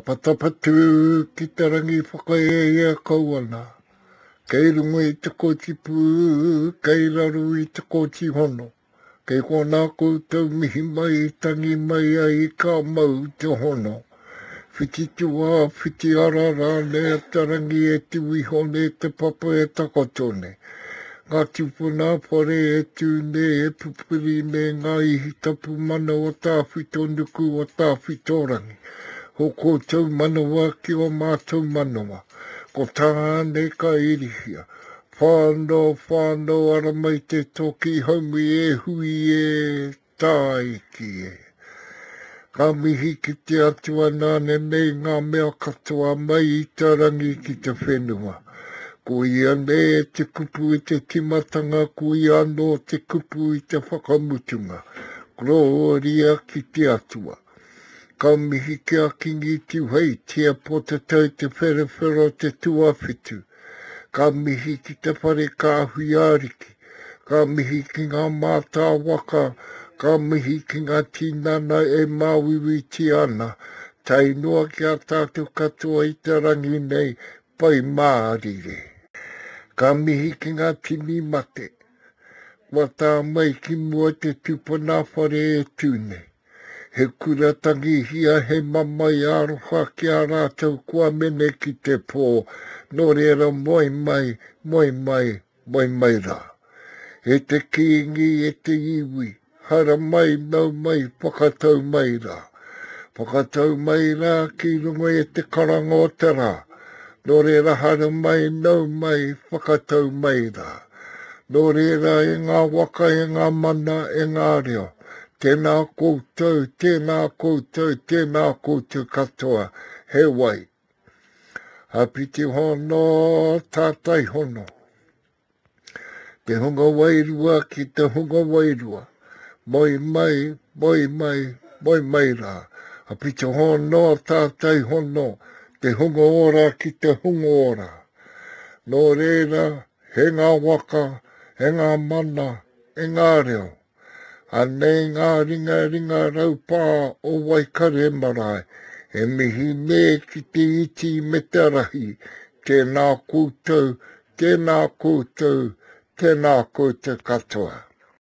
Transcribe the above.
tapatapa ki te rangi whakai e ea kauana. Kei rungo i te kōti pū, kei raru i te kōti hono. Kei kō nā koutou mihi mai, tangi mai a i kā mau te hono. Whiti tua, whiti arara, le te rangi e te wiho, le te papa e takotone. Ngā tupuna pare e tū ne e pupuri ne ngā ihi tapu mana o tāwhito nuku o tāwhito rangi ho ko tau manawa ki o mātou manawa, ko tāne ka irihia, whānau whānau ara mai te toki haumi e hui e tāiki e. Ka mihi ki te atua nāne nei ngā mea katoa mai i tarangi ki te whenua. Ko ia ne te kupu i te timatanga, ko ia no te kupu i te whakamutunga. Gloria ki te atua ka mihi ki a kingi tu hei, tia po te tau te wherewhero te tuawhitu. Ka ki te whare ka huiariki, ka mihi ki ngā mātā waka, ka mihi ki ngā tīnana e māwiwi ti ana. Tai noa ki a tātou katoa i te rangi nei, pai maarire. Ka ki ngā tini mate, wa mai ki mua te tupuna whare e tūnei. He kura tangi hia he mamai aroha ki a rātou kua mene ki te pō. Nō reira moi mai, moi mai, moi mai rā. E te kīngi e te iwi, hara mai nau mai, whakatau mai rā. Whakatau mai rā ki rungo e te karanga o te rā. Nō reira hara mai nau mai, whakatau mai rā. Nō reira e ngā waka, e ngā mana, e ngā reo tēnā koutou, tēnā koutou, tēnā koutou katoa, he wai. Hapiti hono, tātai hono. Te hunga wairua ki te hunga wairua. Moi mai, moi mai, moi mai rā. Hapiti hono, tātai hono. Te hunga ora ki te hunga ora. Nō reira, he ngā waka, he ngā mana, he ngā reo a nei ngā ringa ringa rau pā o waikare marae, e mihi me ki te iti me te rahi, tēnā koutou, tēnā koutou, tēnā koutou katoa.